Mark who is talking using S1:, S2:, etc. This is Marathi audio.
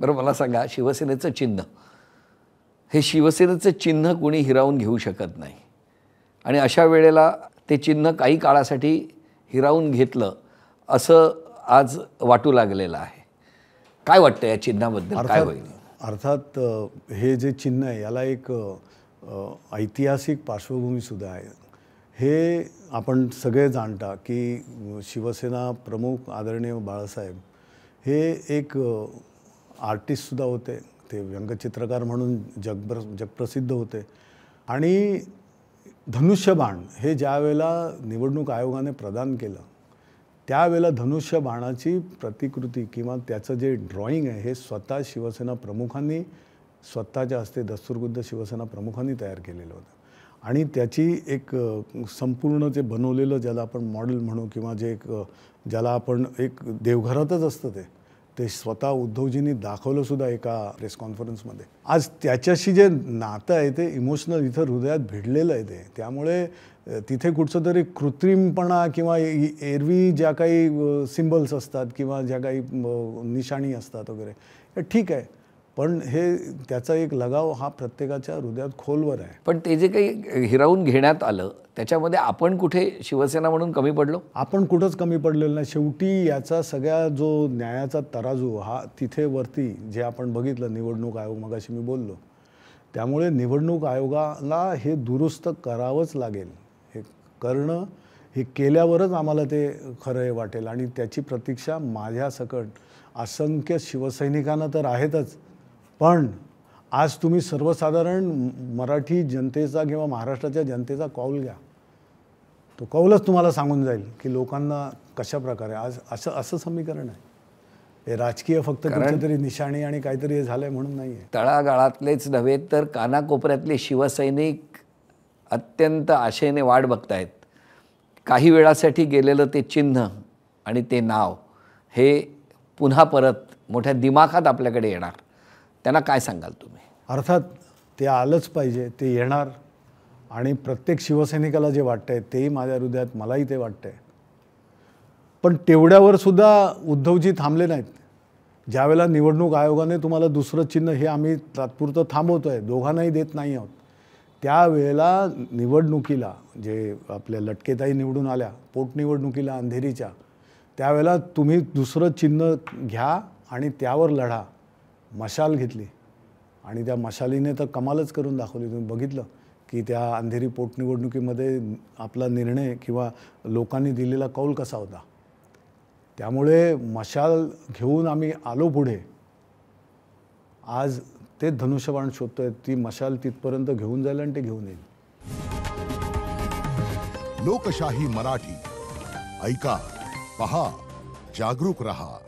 S1: बरं मला सांगा शिवसेनेचं चिन्ह हे शिवसेनेचं चिन्ह कोणी हिरावून घेऊ शकत नाही आणि अशा वेळेला ते चिन्ह काही काळासाठी हिरावून घेतलं असं आज वाटू लागलेलं आहे काय वाटतं या चिन्हाबद्दल काय होईल
S2: अर्थात हे जे चिन्ह आहे याला एक ऐतिहासिक पार्श्वभूमीसुद्धा आहे हे आपण सगळे जाणता की शिवसेना प्रमुख आदरणीय बाळासाहेब हे एक आर्टिस्टसुद्धा होते ते व्यंगचित्रकार म्हणून जगप्र जगप्रसिद्ध होते आणि धनुष्यबाण हे ज्या वेळेला निवडणूक आयोगाने प्रदान केलं त्यावेळेला धनुष्यबाणाची प्रतिकृती किंवा त्याचं जे ड्रॉइंग आहे हे स्वतः शिवसेना प्रमुखांनी स्वतःच्या हस्ते दस्तुरगुद्ध शिवसेना प्रमुखांनी तयार केलेलं होतं आणि त्याची एक संपूर्ण जे बनवलेलं ज्याला आपण मॉडेल म्हणू किंवा जे एक ज्याला आपण एक देवघरातच असतं ते ते स्वतः उद्धवजींनी दाखवलं सुद्धा एका प्रेस कॉन्फरन्समध्ये आज त्याच्याशी जे नातं आहे ते इमोशनल इथं हृदयात भिडलेलं आहे ते त्यामुळे तिथे कुठचं तरी कृत्रिमपणा किंवा एरवी ज्या काही सिम्बल्स असतात किंवा ज्या काही निशाणी असतात वगैरे ठीक आहे पण हे त्याचा एक लगाव हा प्रत्येकाच्या हृदयात खोलवर आहे
S1: पण ते जे काही हिरावून घेण्यात आलं त्याच्यामध्ये आपण कुठे शिवसेना म्हणून कमी पडलो आपण
S2: कुठंच कमी पडलेलं नाही शेवटी याचा सगळ्या जो न्यायाचा तराजू हा तिथे वरती जे आपण बघितलं निवडणूक आयोग मगाशी मी बोललो त्यामुळे निवडणूक आयोगाला हे दुरुस्त करावंच लागेल हे करणं हे केल्यावरच आम्हाला ते खरं हे वाटेल आणि त्याची प्रतीक्षा माझ्यासकट असंख्य शिवसैनिकांना तर आहेतच पण आज तुम्ही सर्वसाधारण मराठी जनतेचा किंवा महाराष्ट्राच्या जनतेचा कौल घ्या तो कौलच तुम्हाला सांगून जाईल की लोकांना कशा प्रकारे आज असं असं समीकरण आहे हे राजकीय फक्त तरी निशाणी आणि काहीतरी हे झालंय म्हणून नाही
S1: आहे तळागाळातलेच नव्हे तर कानाकोपऱ्यातले शिवसैनिक अत्यंत आशेने वाट बघतायत काही वेळासाठी गेलेलं ते चिन्ह आणि ते नाव हे पुन्हा परत मोठ्या दिमाखात आपल्याकडे येणार त्यांना काय सांगाल तुम्ही
S2: अर्थात ते आलंच पाहिजे ते येणार आणि प्रत्येक शिवसैनिकाला जे वाटतंय तेही माझ्या हृदयात मलाही ते वाटतंय पण तेवढ्यावर सुद्धा उद्धवजी थांबले नाहीत ज्यावेळेला निवडणूक आयोगाने तुम्हाला दुसरं चिन्ह हे आम्ही तात्पुरतं थांबवतो आहे दोघांनाही देत नाही आहोत त्यावेळेला निवडणुकीला जे आपल्या लटकेताई निवडून आल्या पोटनिवडणुकीला अंधेरीच्या त्यावेळेला तुम्ही दुसरं चिन्ह घ्या आणि त्यावर लढा मशाल घेतली आणि त्या मशालीने तर कमालच करून दाखवली तुम्ही बघितलं की त्या अंधेरी पोटनिवडणुकीमध्ये आपला निर्णय किंवा लोकांनी दिलेला कौल कसा होता त्यामुळे मशाल घेऊन आम्ही आलो पुढे आज ते धनुष्यबाण शोधतोय ती मशाल तिथपर्यंत घेऊन जाईल आणि ते घेऊन येईल लोकशाही मराठी ऐका पहा जागरूक रहा